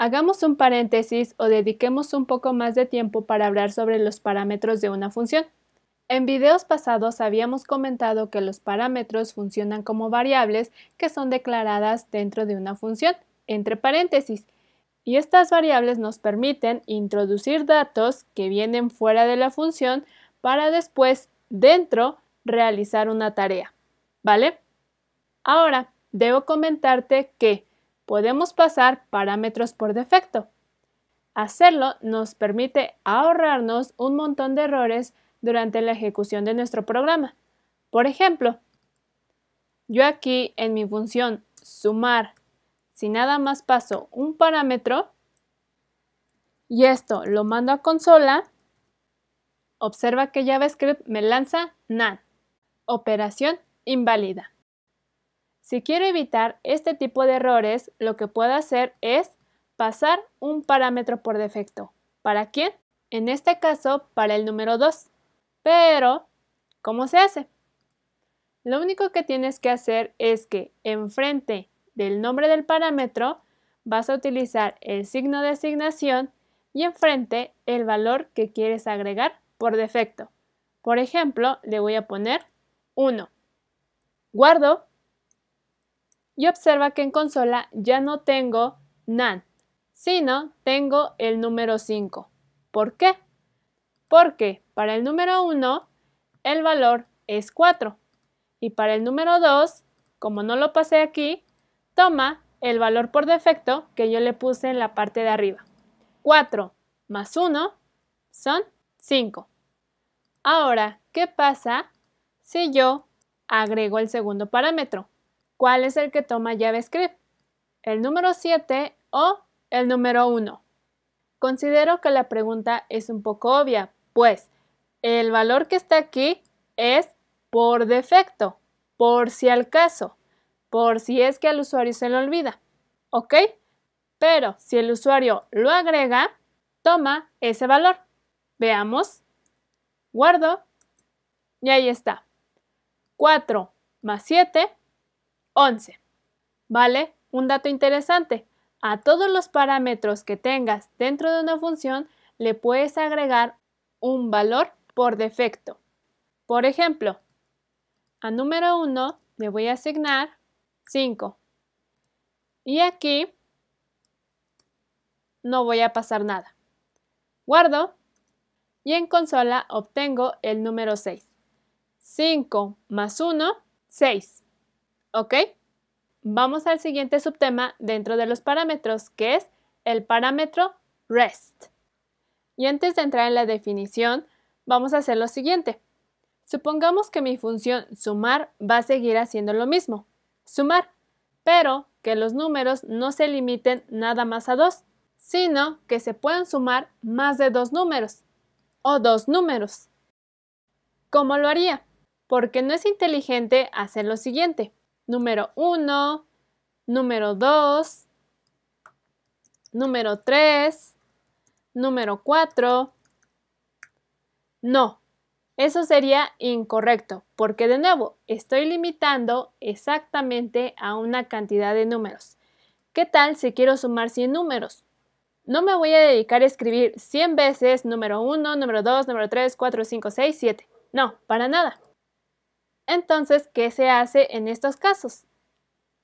Hagamos un paréntesis o dediquemos un poco más de tiempo para hablar sobre los parámetros de una función. En videos pasados habíamos comentado que los parámetros funcionan como variables que son declaradas dentro de una función, entre paréntesis, y estas variables nos permiten introducir datos que vienen fuera de la función para después, dentro, realizar una tarea. ¿Vale? Ahora, debo comentarte que podemos pasar parámetros por defecto. Hacerlo nos permite ahorrarnos un montón de errores durante la ejecución de nuestro programa. Por ejemplo, yo aquí en mi función sumar, si nada más paso un parámetro y esto lo mando a consola, observa que JavaScript me lanza NaN, operación inválida. Si quiero evitar este tipo de errores, lo que puedo hacer es pasar un parámetro por defecto. ¿Para quién? En este caso, para el número 2. Pero, ¿cómo se hace? Lo único que tienes que hacer es que enfrente del nombre del parámetro vas a utilizar el signo de asignación y enfrente el valor que quieres agregar por defecto. Por ejemplo, le voy a poner 1. Guardo y observa que en consola ya no tengo NaN, sino tengo el número 5. ¿Por qué? Porque para el número 1 el valor es 4 y para el número 2, como no lo pasé aquí, toma el valor por defecto que yo le puse en la parte de arriba. 4 más 1 son 5. Ahora, ¿qué pasa si yo agrego el segundo parámetro? ¿Cuál es el que toma JavaScript? ¿El número 7 o el número 1? Considero que la pregunta es un poco obvia, pues el valor que está aquí es por defecto, por si al caso, por si es que al usuario se le olvida, ¿ok? Pero si el usuario lo agrega, toma ese valor. Veamos, guardo y ahí está. 4 más 7 11. ¿Vale? Un dato interesante. A todos los parámetros que tengas dentro de una función le puedes agregar un valor por defecto. Por ejemplo, a número 1 le voy a asignar 5. Y aquí no voy a pasar nada. Guardo y en consola obtengo el número 6. 5 más 1, 6. ¿Ok? Vamos al siguiente subtema dentro de los parámetros, que es el parámetro rest. Y antes de entrar en la definición, vamos a hacer lo siguiente. Supongamos que mi función sumar va a seguir haciendo lo mismo, sumar, pero que los números no se limiten nada más a dos, sino que se puedan sumar más de dos números o dos números. ¿Cómo lo haría? Porque no es inteligente hacer lo siguiente número 1, número 2, número 3, número 4. No, eso sería incorrecto, porque de nuevo estoy limitando exactamente a una cantidad de números. ¿Qué tal si quiero sumar 100 números? No me voy a dedicar a escribir 100 veces número 1, número 2, número 3, 4, 5, 6, 7. No, para nada. Entonces, ¿qué se hace en estos casos?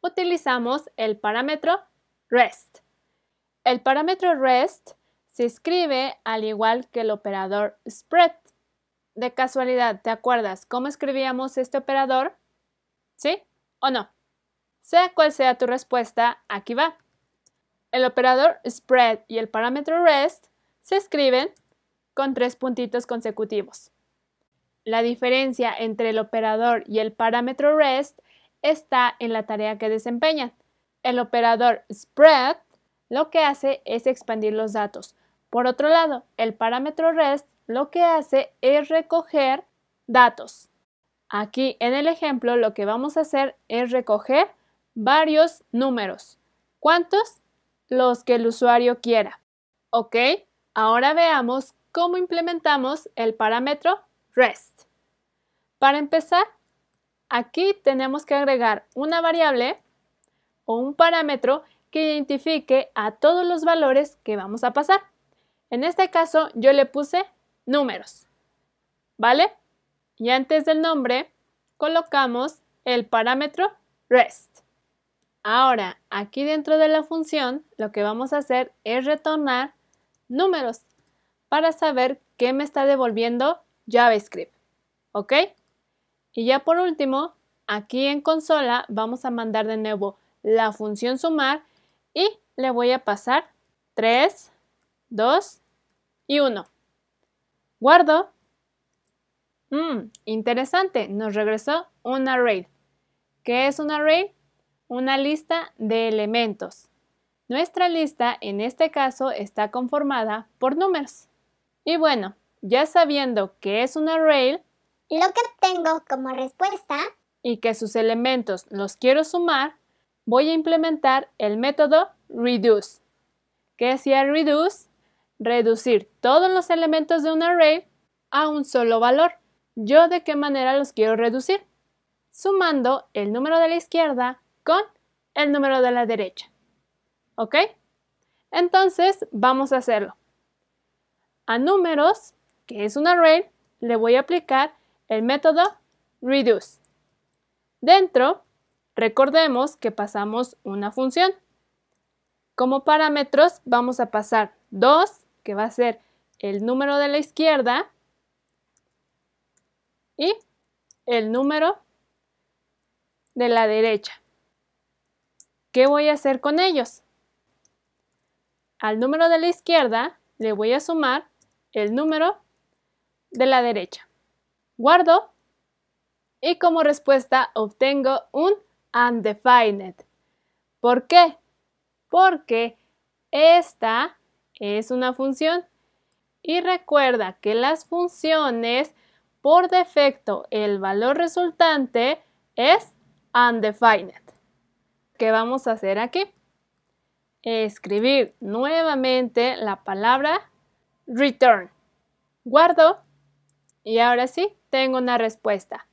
Utilizamos el parámetro rest. El parámetro rest se escribe al igual que el operador spread. De casualidad, ¿te acuerdas cómo escribíamos este operador? ¿Sí o no? Sea cual sea tu respuesta, aquí va. El operador spread y el parámetro rest se escriben con tres puntitos consecutivos. La diferencia entre el operador y el parámetro REST está en la tarea que desempeñan. El operador spread lo que hace es expandir los datos. Por otro lado, el parámetro REST lo que hace es recoger datos. Aquí en el ejemplo lo que vamos a hacer es recoger varios números. ¿Cuántos? Los que el usuario quiera. ¿Ok? Ahora veamos cómo implementamos el parámetro rest. Para empezar, aquí tenemos que agregar una variable o un parámetro que identifique a todos los valores que vamos a pasar. En este caso yo le puse números, ¿vale? Y antes del nombre colocamos el parámetro rest. Ahora, aquí dentro de la función lo que vamos a hacer es retornar números para saber qué me está devolviendo JavaScript. ¿Ok? Y ya por último, aquí en consola vamos a mandar de nuevo la función sumar y le voy a pasar 3, 2 y 1. Guardo. Mm, interesante, nos regresó un array. ¿Qué es un array? Una lista de elementos. Nuestra lista en este caso está conformada por números. Y bueno, ya sabiendo que es un Array, lo que obtengo como respuesta y que sus elementos los quiero sumar, voy a implementar el método reduce. que decía reduce? Reducir todos los elementos de un array a un solo valor. ¿Yo de qué manera los quiero reducir? Sumando el número de la izquierda con el número de la derecha. ¿Ok? Entonces, vamos a hacerlo. A números que es un array, le voy a aplicar el método reduce. Dentro, recordemos que pasamos una función. Como parámetros vamos a pasar 2, que va a ser el número de la izquierda, y el número de la derecha. ¿Qué voy a hacer con ellos? Al número de la izquierda le voy a sumar el número de la derecha. Guardo y como respuesta obtengo un undefined. ¿Por qué? Porque esta es una función y recuerda que las funciones por defecto el valor resultante es undefined. ¿Qué vamos a hacer aquí? Escribir nuevamente la palabra return. Guardo y ahora sí, tengo una respuesta.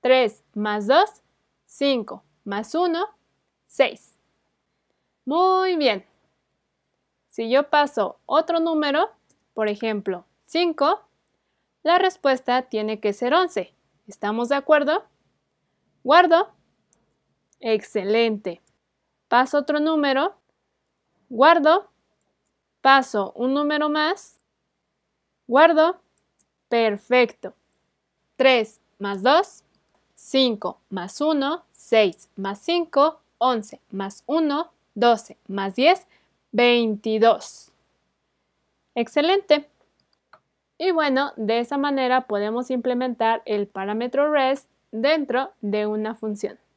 3 más 2, 5 más 1, 6. Muy bien. Si yo paso otro número, por ejemplo 5, la respuesta tiene que ser 11. ¿Estamos de acuerdo? Guardo. Excelente. Paso otro número. Guardo. Paso un número más. Guardo Perfecto. 3 más 2, 5 más 1, 6 más 5, 11 más 1, 12 más 10, 22. Excelente. Y bueno, de esa manera podemos implementar el parámetro rest dentro de una función.